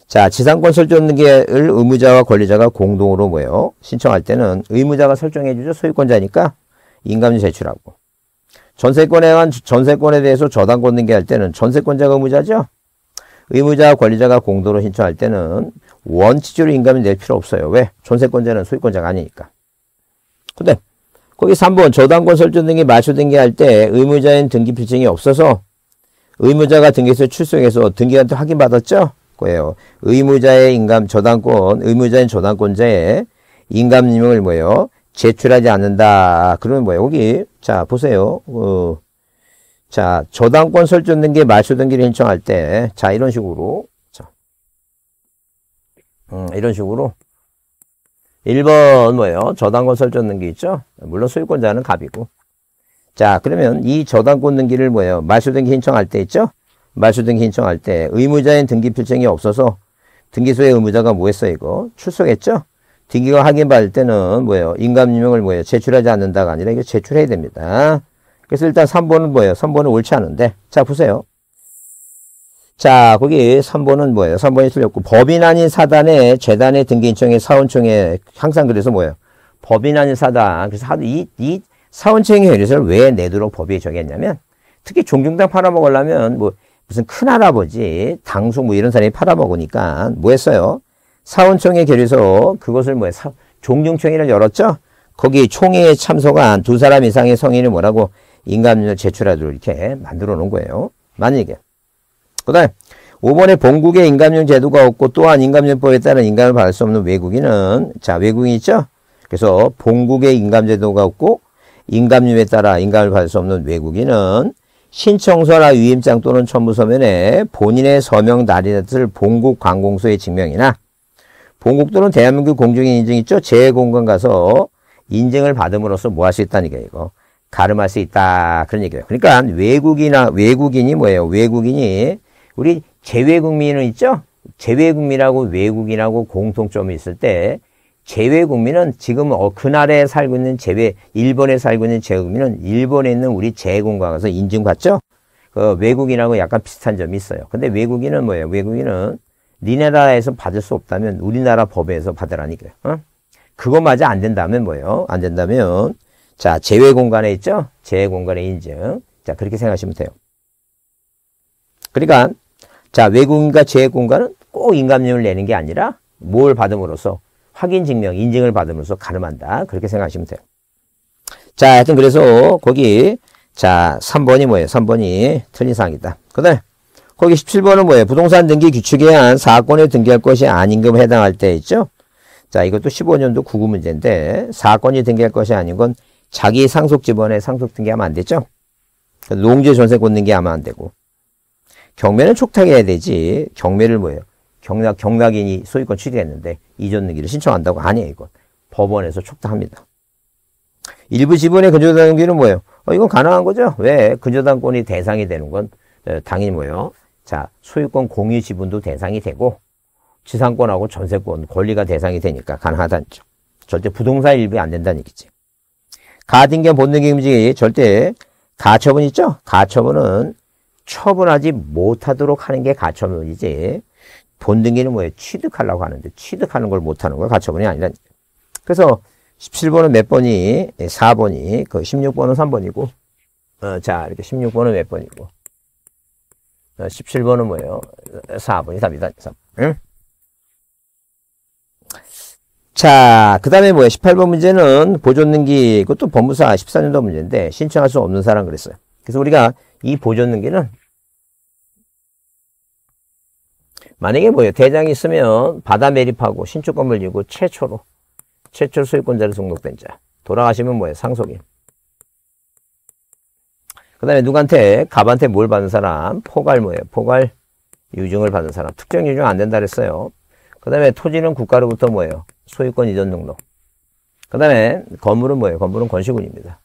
자, 지상권 설정능계를 의무자와 권리자가 공동으로 모여 신청할 때는 의무자가 설정해주죠. 소유권자니까 인감료 제출하고. 전세권에 한 전세권에 대해서 저당권 능기할 때는 전세권자가 의무자죠. 의무자와 권리자가 공도로 신청할 때는 원칙적으로 인감이 낼 필요 없어요. 왜? 존세권자는 소유권자가 아니니까. 근데 거기 3번 저당권 설정 등기 마초 등기할 때 의무자인 등기 필증이 없어서 의무자가 등기소에 출석해서 등기한테 확인받았죠? 거예요. 의무자의 인감 저당권, 의무자인 저당권자의 인감 유명을 뭐예요? 제출하지 않는다. 그러면 뭐예요? 여기 자 보세요. 어, 자, 저당권 설정 등기, 말소 등기를 신청할 때, 자, 이런 식으로, 자, 음, 이런 식으로. 1번 뭐예요? 저당권 설정 등기 있죠? 물론 소유권자는 갑이고. 자, 그러면 이 저당권 등기를 뭐예요? 말소 등기 신청할 때 있죠? 말소 등기 신청할 때 의무자인 등기 필증이 없어서 등기소의 의무자가 뭐 했어, 이거? 출석했죠? 등기가 확인받을 때는 뭐예요? 인감유명을 뭐예요? 제출하지 않는다가 아니라 이거 제출해야 됩니다. 그래서 일단 3번은 뭐예요? 3번은 옳지 않은데. 자, 보세요. 자, 거기 3번은 뭐예요? 3번이 틀렸고, 법인 아닌 사단에재단에등기인청에 사원청에 항상 그래서 뭐예요? 법인 아닌 사단. 그래서 이, 이 사원청의 회서를왜 내도록 법이 정했냐면, 특히 종중당 팔아먹으려면, 뭐, 무슨 큰할아버지, 당수 뭐 이런 사람이 팔아먹으니까, 뭐 했어요? 사원청회 결의서 그것을 뭐예종중청회를 열었죠? 거기 총회에 참석한 두 사람 이상의 성인을 뭐라고 인감률 제출하도록 이렇게 만들어 놓은 거예요. 만약에. 그 다음, 5번에 본국에 인감률 제도가 없고 또한 인감률법에 따른 인감을 받을 수 없는 외국인은, 자, 외국인 있죠? 그래서 본국에 인감 제도가 없고 인감률에 따라 인감을 받을 수 없는 외국인은 신청서나 위임장 또는 첨부서면에 본인의 서명 날인을 본국 관공서의 증명이나 본국 또는 대한민국 공중인 인증 있죠? 재공관 가서 인증을 받음으로써 뭐 할 수 있다니까 이거. 가름할 수 있다. 그런 얘기예요. 그러니까 외국이나 외국인이 뭐예요? 외국인이 우리 재외국민은 있죠? 재외국민하고 외국인하고 공통점이 있을 때재외국민은 지금 어, 그날에 살고 있는 재외 일본에 살고 있는 재외국민은 일본에 있는 우리 재 제공과 가서 인증받죠? 그 외국인하고 약간 비슷한 점이 있어요. 근데 외국인은 뭐예요? 외국인은 니네 나라에서 받을 수 없다면 우리나라 법에서 받으라니까요. 어? 그거마저 안 된다면 뭐예요? 안 된다면 자, 제외 공간에 있죠? 제외 공간의 인증. 자, 그렇게 생각하시면 돼요. 그러니까, 자, 외국인과 제외 공간은 꼭 인감증을 내는 게 아니라 뭘 받음으로써 확인 증명, 인증을 받음으로써 가늠한다. 그렇게 생각하시면 돼요. 자, 하여튼 그래서 거기 자, 3번이 뭐예요? 3번이 틀린 사항이다. 그다음 에 거기 17번은 뭐예요? 부동산 등기 규칙에 한 사건에 등기할 것이 아닌 금 해당할 때 있죠? 자, 이것도 15년도 구구 문제인데 사건이 등기할 것이 아닌 건 자기 상속 집원에 상속 등기하면 안 되죠. 농지 그러니까 전세 꽂는 게 아마 안 되고. 경매는 촉탁해야 되지. 경매를 뭐예요? 경락, 경락인이 소유권 취득했는데 이전 등기를 신청한다고 아니에요, 이건. 법원에서 촉탁합니다. 일부 지분의 근저당 등기는 뭐예요? 어, 이건 가능한 거죠? 왜? 근저당권이 대상이 되는 건 어, 당연히 뭐예요? 자, 소유권 공유 지분도 대상이 되고 지상권하고 전세권 권리가 대상이 되니까 가능하다는 거 절대 부동산 일부에 안 된다는 얘기지. 가등견 본능움직이 절대 가처분 있죠? 가처분은 처분하지 못하도록 하는 게 가처분이지 본등기는 뭐예요? 취득하려고 하는데 취득하는 걸 못하는 거 가처분이 아니라 그래서 17번은 몇 번이 4번이 예, 그 16번은 3번이고 어, 자 이렇게 16번은 몇 번이고 17번은 어, 뭐예요? 4번이 답이다. 4번. 응? 자, 그 다음에 뭐야? 18번 문제는 보존능기, 그것도 법무사 14년도 문제인데, 신청할 수 없는 사람 그랬어요. 그래서 우리가 이 보존능기는, 만약에 뭐예요? 대장이 있으면 받아 매립하고 신축권 물리고 최초로, 최초 소유권자를 등록된 자. 돌아가시면 뭐예요? 상속인. 그 다음에 누구한테, 갑한테 뭘받는 사람? 포괄 뭐예요? 포괄 유증을 받은 사람. 특정 유증 안 된다 그랬어요. 그 다음에 토지는 국가로부터 뭐예요? 소유권 이전 등록. 그 다음에 건물은 뭐예요? 건물은 건시군입니다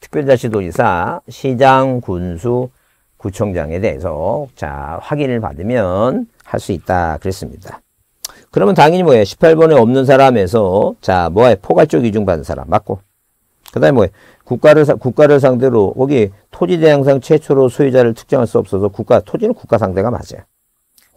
특별자치도지사, 시장, 군수, 구청장에 대해서 자 확인을 받으면 할 수 있다 그랬습니다. 그러면 당연히 뭐예요? 18번에 없는 사람에서 자 뭐예요? 포괄적 이중 받은 사람 맞고 그 다음에 뭐예요? 국가를, 국가를 상대로, 거기 토지 대항상 최초로 소유자를 특정할 수 없어서 국가, 토지는 국가 상대가 맞아요.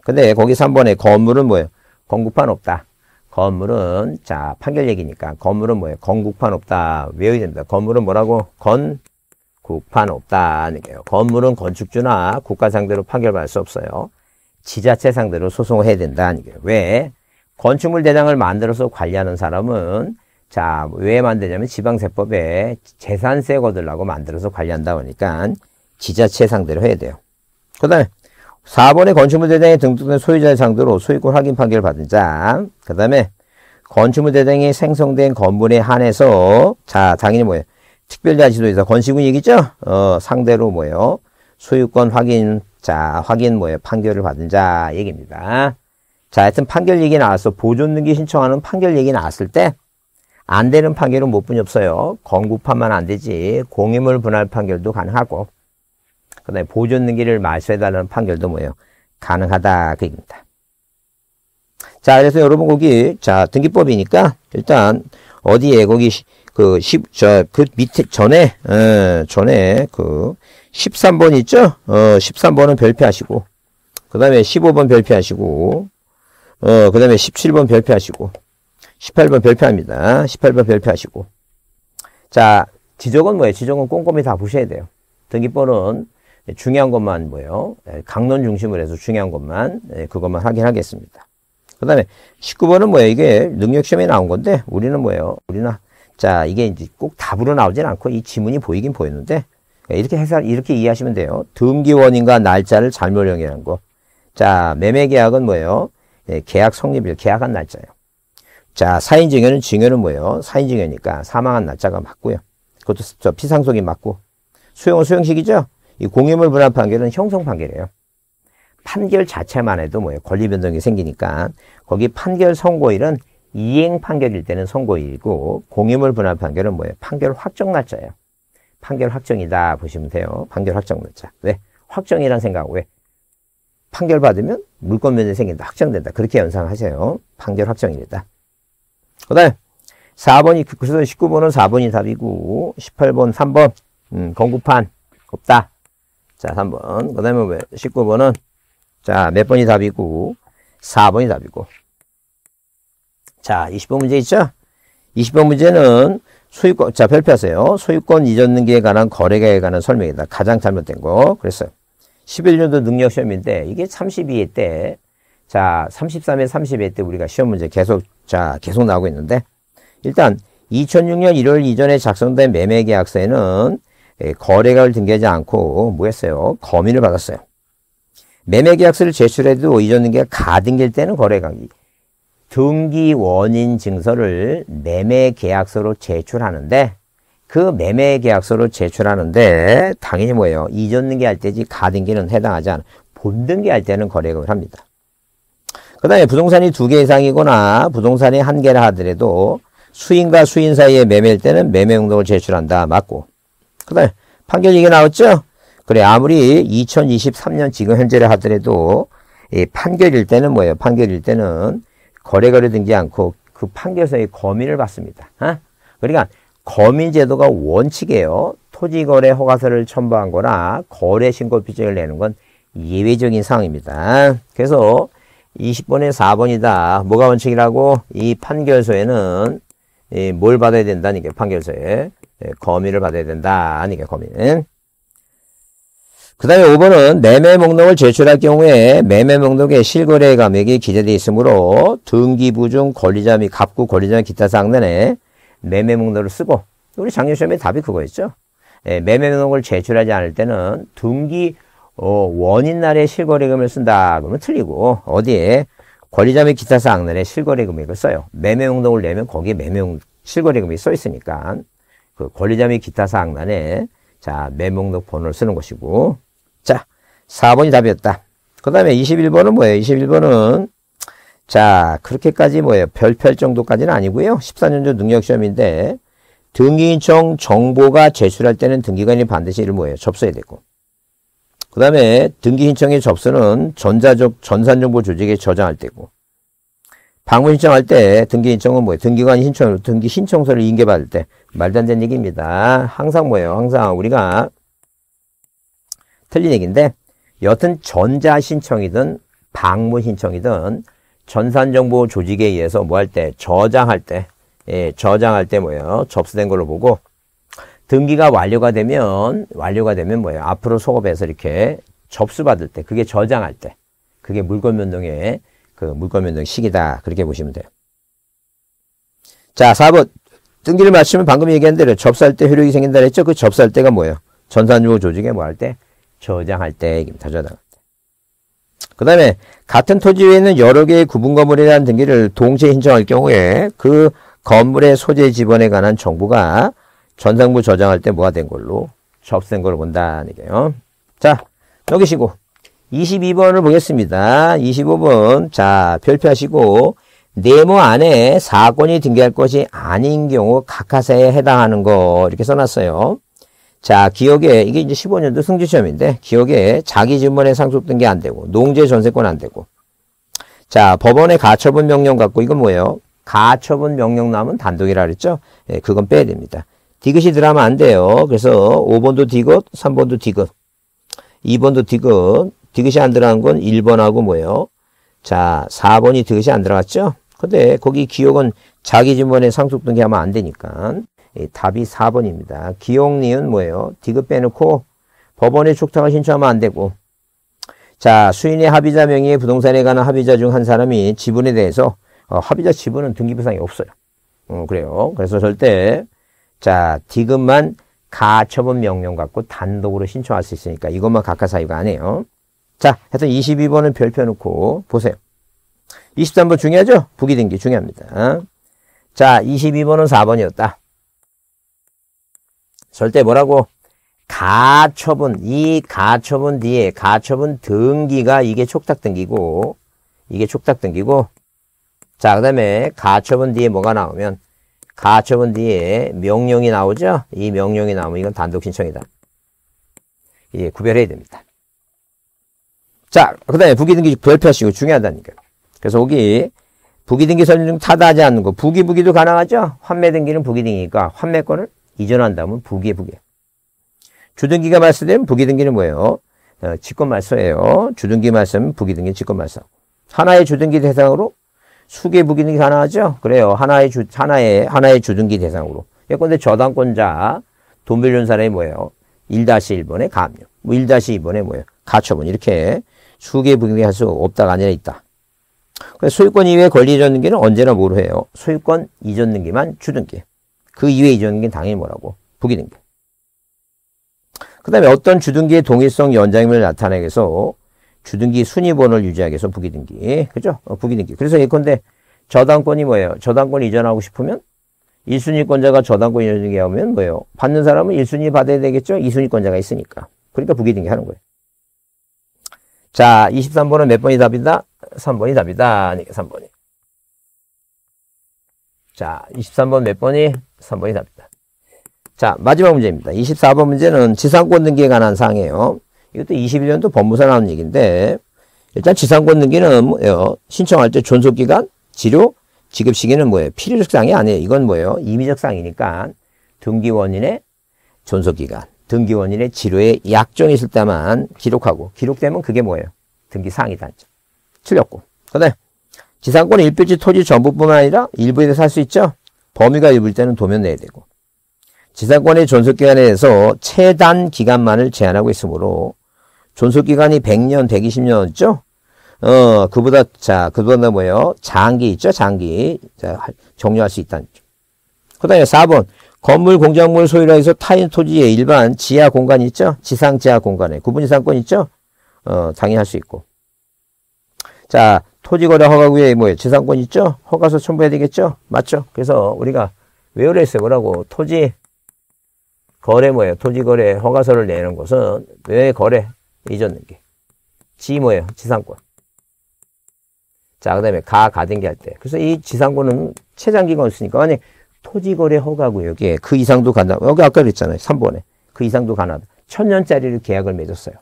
근데 거기 3번에 건물은 뭐예요? 건국판 없다. 건물은 자 판결 얘기니까 건물은 뭐예요? 건국판 없다 외워야 됩니다. 건물은 뭐라고? 건국판 없다는 게요. 건물은 건축주나 국가 상대로 판결받을 수 없어요. 지자체 상대로 소송을 해야 된다는 게요. 왜? 건축물 대장을 만들어서 관리하는 사람은 자 왜 만드냐면 지방세법에 재산세 거들라고 만들어서 관리한다 보니까 지자체 상대로 해야 돼요. 그 다음에 4번의 건축물 대장이 등등된 소유자의 상대로 소유권 확인 판결을 받은 자. 그 다음에 건축물 대장이 생성된 건물에 한해서 자 당연히 뭐예요? 특별자치도에서 건축물 얘기죠? 어, 상대로 뭐예요? 소유권 확인 자 확인 뭐예요? 판결을 받은 자 얘기입니다. 자 하여튼 판결 얘기 나왔어. 보존등기 신청하는 판결 얘기 나왔을 때 안 되는 판결은 못 분이 없어요. 건국판만 안 되지 공유물 분할 판결도 가능하고 그다음에 보존능기를 말소해달라는 판결도 뭐예요? 가능하다 그 얘기입니다. 자 그래서 여러분 거기 자 등기법이니까 일단 어디에 거기 그10저그 그 밑에 전에 에, 어, 전에 그 13번 있죠? 어 13번은 별표하시고 그 다음에 15번 별표하시고 어그 다음에 17번 별표하시고 18번 별표합니다. 18번 별표하시고 자 지적은 뭐예요? 지적은 꼼꼼히 다 보셔야 돼요. 등기법은 네, 중요한 것만 뭐예요? 네, 강론 중심으로 해서 중요한 것만 네, 그것만 확인 하겠습니다. 그 다음에 19번은 뭐예요? 이게 능력시험에 나온 건데 우리는 뭐예요? 우리는 자 이게 이제 꼭 답으로 나오진 않고 이 지문이 보이긴 보이는데 이렇게 해설 이렇게 이해하시면 돼요. 등기 원인과 날짜를 잘못 연결한 거. 자 매매 계약은 뭐예요? 예, 계약 성립일 계약한 날짜예요. 자 사인 증여는 증여는 뭐예요? 사인 증여니까 사망한 날짜가 맞고요. 그것도 피상속이 맞고 수용은 수용식이죠. 이 공유물 분할 판결은 형성 판결이에요. 판결 자체만 해도 뭐예요? 권리 변동이 생기니까 거기 판결 선고일은 이행 판결일 때는 선고일이고 공유물 분할 판결은 뭐예요? 판결 확정 날짜예요. 판결 확정이다 보시면 돼요. 판결 확정 날짜. 왜? 확정이란 생각 왜? 판결 받으면 물권 면제 생긴다. 확정된다. 그렇게 연상하세요. 판결 확정입니다그 다음에 4번이 그래서 19번은 그 4번이 답이고 18번 3번 음, 건급판 없다. 자, 3번. 그 다음에 19번은, 자, 몇 번이 답이고, 4번이 답이고. 자, 20번 문제 있죠? 20번 문제는 소유권, 자, 별표하세요. 소유권 이전 등기에 관한 거래계에 관한 설명이다. 가장 잘못된 거. 그랬어요. 11년도 능력 시험인데, 이게 32회 때, 자, 33회, 30회 때 우리가 시험 문제 계속, 자, 계속 나오고 있는데, 일단, 2006년 1월 이전에 작성된 매매계약서에는 예, 거래가를 등기하지 않고 뭐 했어요? 거민을 받았어요. 매매계약서를 제출해도 이전등기가 가등기일 때는 거래가 등기 원인 증서를 매매계약서로 제출하는데 그 매매계약서로 제출하는데 당연히 뭐예요? 이전등기 할 때지 가등기는 해당하지 않아. 본등기 할 때는 거래금을 합니다. 그 다음에 부동산이 두 개 이상이거나 부동산이 한 개라 하더라도 수인과 수인 사이의 매매일 때는 매매용도를 제출한다. 맞고 그다 판결 얘기 나왔죠? 그래 아무리 2023년 지금 현재를 하더라도 이 판결일 때는 뭐예요? 판결일 때는 거래거래 등지 않고 그 판결서의 거민을 받습니다. 어? 그러니까 거민 제도가 원칙이에요. 토지거래 허가서를 첨부한 거나 거래신고 비증을 내는 건 예외적인 상황입니다. 그래서 20번에 4번이다. 뭐가 원칙이라고? 이 판결서에는 이뭘 받아야 된다니까 판결서에. 예, 거미를 받아야 된다. 아니게 그러니까 거미는. 그 다음에 5번은 매매 목록을 제출할 경우에 매매 목록에 실거래 감액이 기재되어 있으므로 등기부중 권리자 및 갑구 권리자 및 기타 사항란에 매매 목록을 쓰고 우리 작년 시험에 답이 그거였죠. 예, 매매 목록을 제출하지 않을 때는 등기 어, 원인 날에 실거래 금을 쓴다 그러면 틀리고 어디에 권리자 및 기타 사항란에 실거래 금액을 써요. 매매 목록을 내면 거기에 매매 실거래 금이써 있으니까 그 권리자 및 기타 사항란에 자, 매목록 번호를 쓰는 것이고. 자, 4번이 답이었다. 그 다음에 21번은 뭐예요? 21번은 자, 그렇게까지 뭐예요? 별별 정도까지는 아니고요. 14년조 능력시험인데 등기인청 정보가 제출할 때는 등기관이 반드시 이를 뭐예요? 접수해야 되고. 그 다음에 등기인청의 접수는 전자적 전산정보 조직에 저장할 때고 방문 신청할 때 등기 신청은 뭐예요? 등기관 신청, 등기 신청서를 인계받을 때 말도 안 되는 얘기입니다. 항상 뭐예요? 항상 우리가 틀린 얘기인데 여튼 전자 신청이든 방문 신청이든 전산정보 조직에 의해서 뭐할때 저장할 때 예, 저장할 때 뭐예요? 접수된 걸로 보고 등기가 완료가 되면 완료가 되면 뭐예요? 앞으로 소급해서 이렇게 접수받을 때 그게 저장할 때 그게 물건 변동에 그물건면동식이다 그렇게 보시면 돼요. 자, 4번. 등기를 마치면 방금 얘기한 대로 접수할 때 효력이 생긴다 그랬죠? 그 접수할 때가 뭐예요? 전산주호 조직에 뭐 할 때? 저장할 때 얘기입니다. 저장할 때. 그 다음에 같은 토지 위에 있는 여러 개의 구분 건물에 대한 등기를 동시에 신청할 경우에 그 건물의 소재 지번에 관한 정보가 전상부 저장할 때 뭐가 된 걸로 접수된 걸로 본다는 얘기예요. 자, 여기시고 22번을 보겠습니다. 25번. 자, 별표하시고, 네모 안에 사건이 등기할 것이 아닌 경우 각하사에 해당하는 거 이렇게 써놨어요. 자, 기억에, 이게 이제 15년도 승지시험인데, 기억에 자기 질문에 상속등기 안 되고, 농재 전세권 안 되고. 자, 법원의 가처분 명령 갖고, 이건 뭐예요? 가처분 명령 나면 단독이라 그랬죠? 예, 그건 빼야 됩니다. 디귿이 들어가면 안 돼요. 그래서 5번도 디귿, 3번도 디귿, 2번도 디귿, 디귿이 안 들어간 건 1번하고 뭐예요? 자, 4번이 디귿이 안 들어갔죠? 근데 거기 기억은 자기 집문에 상속 등기하면 안 되니까 답이 4번입니다. 기억리은 뭐예요? 디귿 빼놓고 법원에 촉탁을 신청하면 안 되고 자, 수인의 합의자 명의의 부동산에 관한 합의자 중 한 사람이 지분에 대해서 어, 합의자 지분은 등기부상이 없어요. 어, 그래요. 그래서 절대 자, 디귿만 가처분 명령 갖고 단독으로 신청할 수 있으니까 이것만 각하 사유가 아니에요. 자, 하여튼 22번은 별표 놓고 보세요. 23번 중요하죠? 부기등기 중요합니다. 자, 22번은 4번이었다. 절대 뭐라고? 가처분, 이 가처분 뒤에 가처분 등기가 이게 촉탁등기고 이게 촉탁등기고 자, 그 다음에 가처분 뒤에 뭐가 나오면 가처분 뒤에 명령이 나오죠? 이 명령이 나오면 이건 단독 신청이다. 이 구별해야 됩니다. 자, 그 다음에 부기등기 별표시고 중요하다니까. 요 그래서 여기 부기등기 설정 타다하지 않는 거. 부기 부기도 가능하죠? 환매등기는 부기등기니까 환매권을 이전한다면 부기에 부기. 주등기가 말소되면 부기등기는 뭐예요? 어, 직권 말소예요. 주등기 말소면 부기등기 직권 말소. 하나의 주등기 대상으로 수개 부기등기 가능하죠? 그래요. 하나의 주 하나의 하나의 주등기 대상으로. 예컨대 저당권자 돈 빌려준 사람이 뭐예요? 1-1번의 감요. 뭐 1-2번의 뭐예요? 가처분 이렇게 수계 부경할 수 없다가 아니라 있다. 그러니까 소유권 이외의 권리 이전 등기는 언제나 모르 해요? 소유권 이전 등기만 주등기. 그 이외 이전 등기는 당연히 뭐라고? 부기등기. 그 다음에 어떤 주등기의 동일성 연장임을 나타내기 위해서 주등기 순위번호를 유지하기 위해서 부기등기. 그죠? 어, 부기등기. 그래서 예컨대 저당권이 뭐예요? 저당권 이전하고 싶으면 1순위권자가 저당권 이전등기 하면 뭐예요? 받는 사람은 1순위 받아야 되겠죠? 2순위권자가 있으니까. 그러니까 부기등기 하는 거예요. 자, 23번은 몇 번이 답이다? 3번이 답이다. 3번이. 자, 23번 몇 번이? 3번이 답이다. 자, 마지막 문제입니다. 24번 문제는 지상권 등기에 관한 사항이에요. 이것도 21년도 법무사 나온 얘기인데 일단 지상권 등기는 뭐예요? 신청할 때 존속기간, 지료, 지급 시기는 뭐예요? 필요적 사항이 아니에요. 이건 뭐예요? 임의적 사항이니까 등기 원인의 존속기간. 등기 원인의 지료에 약정이 있을 때만 기록하고 기록되면 그게 뭐예요? 등기 상위 단점. 틀렸고. 그다 지상권 일필지 토지 전부뿐만 아니라 일부에서 살수 있죠. 범위가 일부일 때는 도면 내야 되고. 지상권의 존속기간에서 최단 기간만을 제한하고 있으므로 존속기간이 100년, 120년 있죠? 어, 그보다, 자, 그보다 뭐예요? 장기 있죠? 장기. 자, 종료할 수 있다는 죠그 다음에 4번. 건물, 공작물 소유라 해서 타인 토지의 일반 지하 공간 있죠? 지상 지하 공간에 구분 이상권 있죠? 어, 당연히 할 수 있고. 자, 토지거래 허가구에 뭐예요? 지상권 있죠? 허가서 첨부해야 되겠죠? 맞죠? 그래서 우리가 외우를 했어요. 뭐라고? 토지 거래 뭐예요? 토지 거래 허가서를 내는 것은 왜 거래 잊었는 게? 지 뭐예요? 지상권. 자, 그 다음에 가, 가등기 할 때. 그래서 이 지상권은 최장기가 있으니까. 만약 토지거래 허가구역에 그 이상도 간능 여기 아까 그랬잖아요. 3번에. 그 이상도 가능다 천년짜리를 계약을 맺었어요.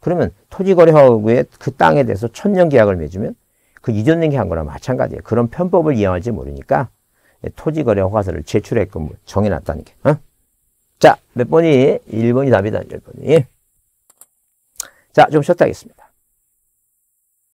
그러면 토지거래 허가구에 그 땅에 대해서 천년 계약을 맺으면 그 이전 등기한 거랑 마찬가지예요. 그런 편법을 이용할지 모르니까 토지거래 허가서를 제출했끔 뭐 정해놨다는 게. 어? 자, 몇 번이? 1번이 답이다. 1번이. 자, 좀 쉬었다 하겠습니다.